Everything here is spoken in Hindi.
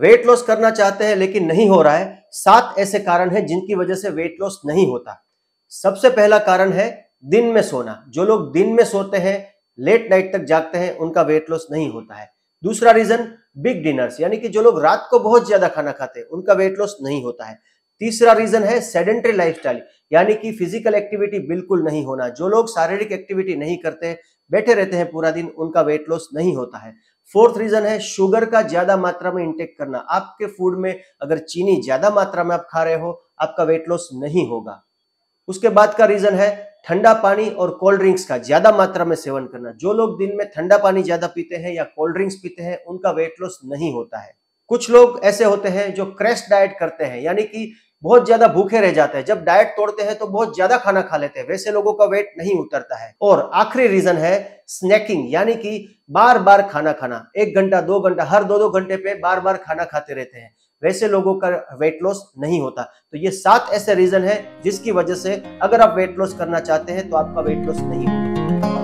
वेट लॉस करना चाहते हैं लेकिन नहीं हो रहा है सात ऐसे कारण हैं जिनकी वजह से वेट लॉस नहीं होता सबसे पहला कारण है दिन में सोना जो लोग दिन में सोते हैं लेट नाइट तक जागते हैं उनका वेट लॉस नहीं होता है दूसरा रीजन बिग डिनर्स यानी कि जो लोग रात को बहुत ज्यादा खाना खाते हैं उनका वेट लॉस नहीं होता है तीसरा रीजन है सेडेंट्री लाइफस्टाइल यानी कि फिजिकल एक्टिविटी बिल्कुल नहीं होना जो लोग शारीरिक एक्टिविटी नहीं करते बैठे रहते हैं पूरा दिन उनका वेट लॉस नहीं होता है फोर्थ रीजन है शुगर का ज्यादा मात्रा में इंटेक करना आपके फूड में अगर चीनी ज्यादा मात्रा में आप खा रहे हो आपका वेट लॉस नहीं होगा उसके बाद का रीजन है ठंडा पानी और कोल्ड ड्रिंक्स का ज्यादा मात्रा में सेवन करना जो लोग दिन में ठंडा पानी ज्यादा पीते हैं या कोल्ड ड्रिंक्स पीते हैं उनका वेट लॉस नहीं होता है कुछ लोग ऐसे होते हैं जो क्रैश डाइट करते हैं यानी कि बहुत ज्यादा भूखे रह जाते हैं जब डाइट तोड़ते हैं तो बहुत ज्यादा खाना खा लेते हैं वैसे लोगों का वेट नहीं उतरता है और आखिरी रीजन है स्नैकिंग यानी कि बार बार खाना खाना एक घंटा दो घंटा हर दो दो घंटे पे बार बार खाना खाते रहते हैं वैसे लोगों का वेट लॉस नहीं होता तो ये सात ऐसे रीजन है जिसकी वजह से अगर आप वेट लॉस करना चाहते हैं तो आपका वेट लॉस नहीं होता